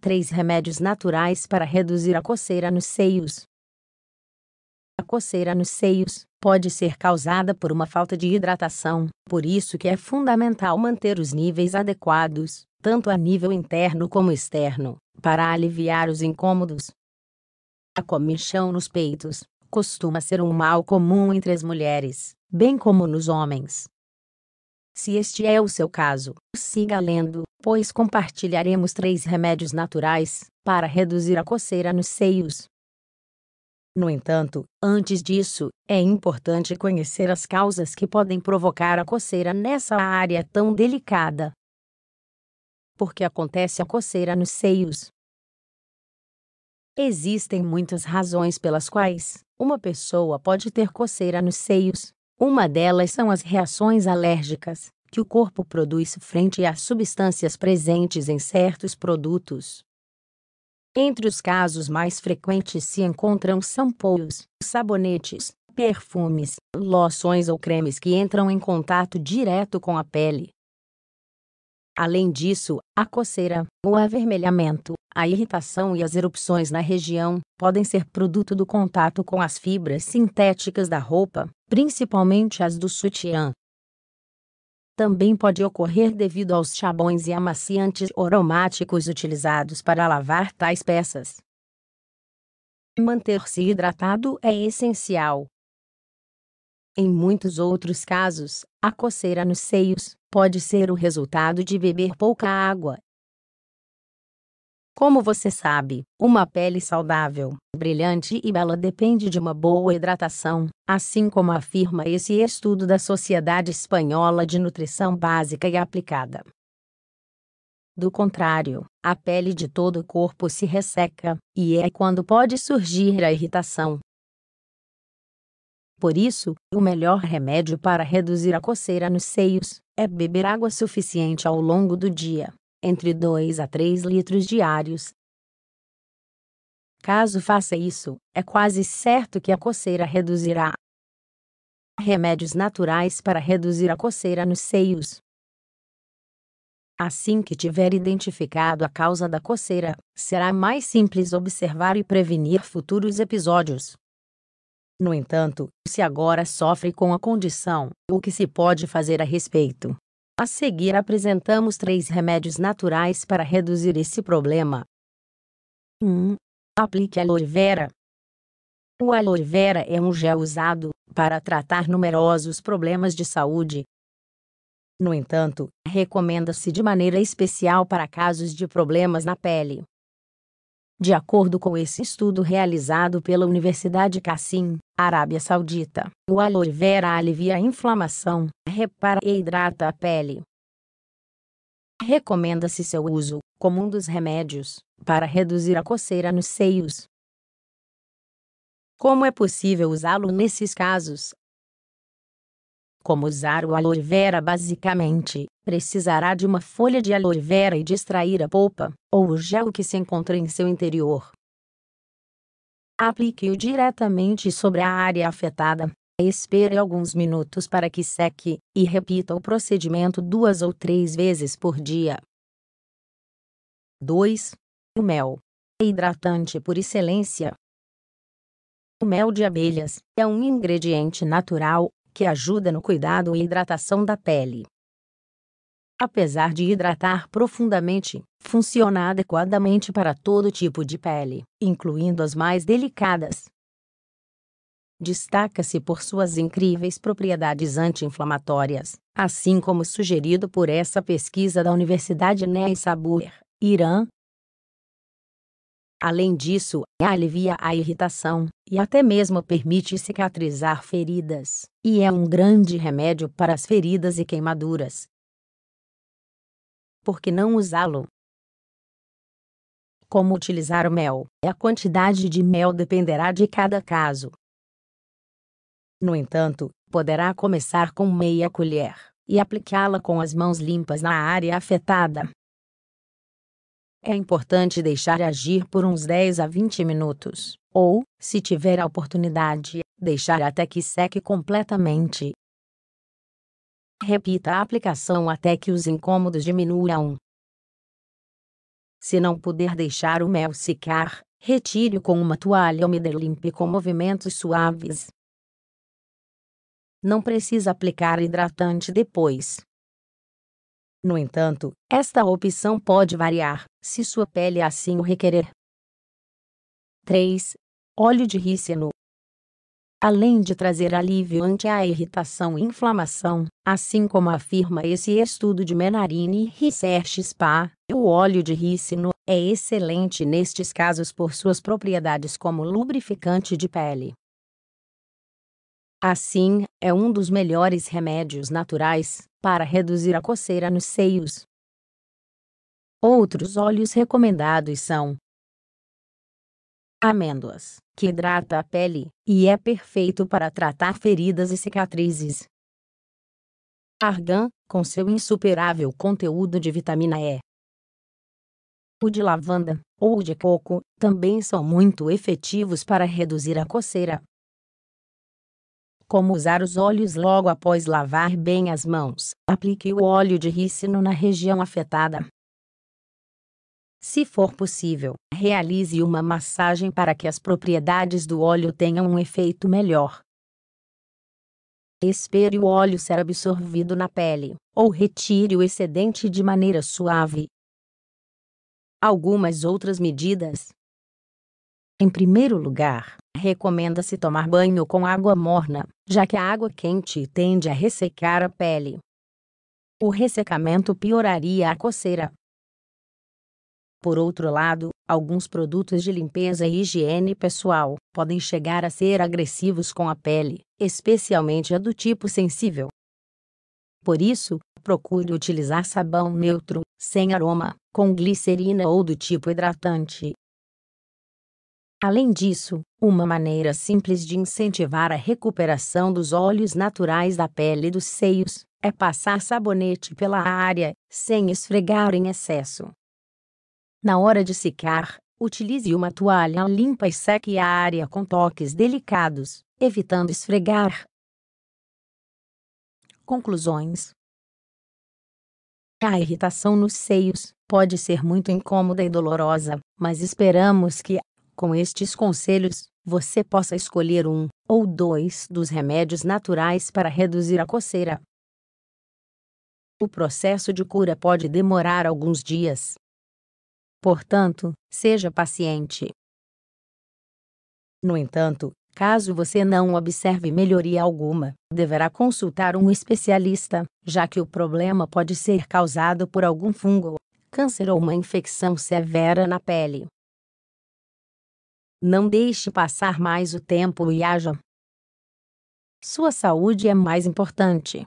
3 remédios naturais para reduzir a coceira nos seios. A coceira nos seios pode ser causada por uma falta de hidratação, por isso que é fundamental manter os níveis adequados, tanto a nível interno como externo, para aliviar os incômodos. A comichão nos peitos costuma ser um mal comum entre as mulheres, bem como nos homens. Se este é o seu caso, siga lendo pois compartilharemos três remédios naturais para reduzir a coceira nos seios. No entanto, antes disso, é importante conhecer as causas que podem provocar a coceira nessa área tão delicada. Por que acontece a coceira nos seios? Existem muitas razões pelas quais uma pessoa pode ter coceira nos seios. Uma delas são as reações alérgicas, que o corpo produz frente às substâncias presentes em certos produtos. Entre os casos mais frequentes se encontram shampoos, sabonetes, perfumes, loções ou cremes que entram em contato direto com a pele. Além disso, a coceira, o avermelhamento, a irritação e as erupções na região podem ser produto do contato com as fibras sintéticas da roupa, principalmente as do sutiã também pode ocorrer devido aos sabões e amaciantes aromáticos utilizados para lavar tais peças. Manter-se hidratado é essencial. Em muitos outros casos, a coceira nos seios pode ser o resultado de beber pouca água como você sabe, uma pele saudável, brilhante e bela depende de uma boa hidratação, assim como afirma esse estudo da Sociedade Espanhola de Nutrição Básica e Aplicada. Do contrário, a pele de todo o corpo se resseca, e é quando pode surgir a irritação. Por isso, o melhor remédio para reduzir a coceira nos seios é beber água suficiente ao longo do dia entre 2 a 3 litros diários. Caso faça isso, é quase certo que a coceira reduzirá. Remédios naturais para reduzir a coceira nos seios. Assim que tiver identificado a causa da coceira, será mais simples observar e prevenir futuros episódios. No entanto, se agora sofre com a condição, o que se pode fazer a respeito? A seguir apresentamos três remédios naturais para reduzir esse problema. 1. Aplique aloe vera. O aloe vera é um gel usado para tratar numerosos problemas de saúde. No entanto, recomenda-se de maneira especial para casos de problemas na pele, de acordo com esse estudo realizado pela Universidade Cassim, Arábia Saudita, o aloe vera alivia a inflamação, repara e hidrata a pele. Recomenda-se seu uso, como um dos remédios, para reduzir a coceira nos seios. Como é possível usá-lo nesses casos? Como usar o aloe vera basicamente, precisará de uma folha de aloe vera e extrair a polpa, ou o gel que se encontra em seu interior. Aplique-o diretamente sobre a área afetada, espere alguns minutos para que seque, e repita o procedimento duas ou três vezes por dia. 2. O mel. É hidratante por excelência. O mel de abelhas é um ingrediente natural que ajuda no cuidado e hidratação da pele. Apesar de hidratar profundamente, funciona adequadamente para todo tipo de pele, incluindo as mais delicadas. Destaca-se por suas incríveis propriedades anti-inflamatórias, assim como sugerido por essa pesquisa da Universidade Ney Sabur, Irã, Além disso, alivia a irritação e até mesmo permite cicatrizar feridas, e é um grande remédio para as feridas e queimaduras. Por que não usá-lo? Como utilizar o mel? A quantidade de mel dependerá de cada caso. No entanto, poderá começar com meia colher e aplicá-la com as mãos limpas na área afetada, é importante deixar agir por uns 10 a 20 minutos, ou, se tiver a oportunidade, deixar até que seque completamente. Repita a aplicação até que os incômodos diminuam. Se não puder deixar o mel secar, retire-o com uma toalha úmida e limpe com movimentos suaves. Não precisa aplicar hidratante depois. No entanto, esta opção pode variar, se sua pele assim o requerer. 3. Óleo de rícino. Além de trazer alívio ante a irritação e inflamação, assim como afirma esse estudo de Menarini Research Spa, o óleo de rícino é excelente nestes casos por suas propriedades como lubrificante de pele. Assim, é um dos melhores remédios naturais, para reduzir a coceira nos seios. Outros óleos recomendados são amêndoas, que hidrata a pele e é perfeito para tratar feridas e cicatrizes. Argan, com seu insuperável conteúdo de vitamina E. O de lavanda ou de coco também são muito efetivos para reduzir a coceira como usar os olhos logo após lavar bem as mãos. Aplique o óleo de rícino na região afetada. Se for possível, realize uma massagem para que as propriedades do óleo tenham um efeito melhor. Espere o óleo ser absorvido na pele, ou retire o excedente de maneira suave. Algumas outras medidas. Em primeiro lugar, Recomenda-se tomar banho com água morna, já que a água quente tende a ressecar a pele. O ressecamento pioraria a coceira. Por outro lado, alguns produtos de limpeza e higiene pessoal podem chegar a ser agressivos com a pele, especialmente a do tipo sensível. Por isso, procure utilizar sabão neutro, sem aroma, com glicerina ou do tipo hidratante, Além disso, uma maneira simples de incentivar a recuperação dos óleos naturais da pele e dos seios é passar sabonete pela área, sem esfregar em excesso. Na hora de secar, utilize uma toalha limpa e seque a área com toques delicados, evitando esfregar. Conclusões: A irritação nos seios pode ser muito incômoda e dolorosa, mas esperamos que com estes conselhos, você possa escolher um ou dois dos remédios naturais para reduzir a coceira. O processo de cura pode demorar alguns dias. Portanto, seja paciente. No entanto, caso você não observe melhoria alguma, deverá consultar um especialista, já que o problema pode ser causado por algum fungo, câncer ou uma infecção severa na pele. Não deixe passar mais o tempo e haja. Sua saúde é mais importante.